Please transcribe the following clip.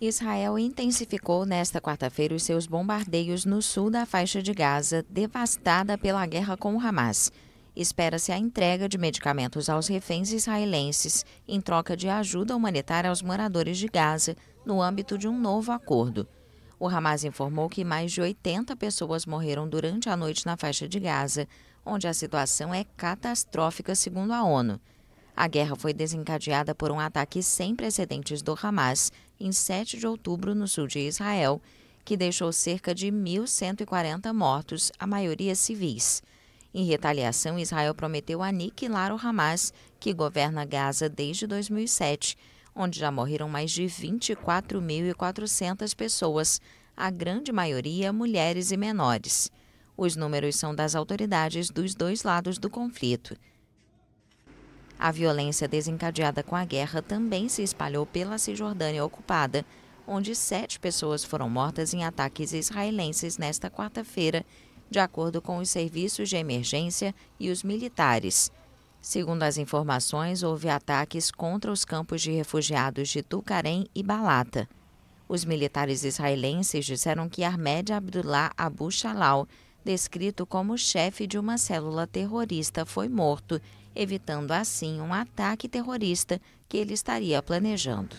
Israel intensificou nesta quarta-feira os seus bombardeios no sul da faixa de Gaza, devastada pela guerra com o Hamas. Espera-se a entrega de medicamentos aos reféns israelenses em troca de ajuda humanitária aos moradores de Gaza no âmbito de um novo acordo. O Hamas informou que mais de 80 pessoas morreram durante a noite na faixa de Gaza, onde a situação é catastrófica, segundo a ONU. A guerra foi desencadeada por um ataque sem precedentes do Hamas em 7 de outubro no sul de Israel, que deixou cerca de 1.140 mortos, a maioria civis. Em retaliação, Israel prometeu aniquilar o Hamas, que governa Gaza desde 2007, onde já morreram mais de 24.400 pessoas, a grande maioria mulheres e menores. Os números são das autoridades dos dois lados do conflito. A violência desencadeada com a guerra também se espalhou pela Cisjordânia ocupada, onde sete pessoas foram mortas em ataques israelenses nesta quarta-feira, de acordo com os serviços de emergência e os militares. Segundo as informações, houve ataques contra os campos de refugiados de Tucarém e Balata. Os militares israelenses disseram que Ahmed Abdullah Abu Shalal descrito como chefe de uma célula terrorista, foi morto, evitando assim um ataque terrorista que ele estaria planejando.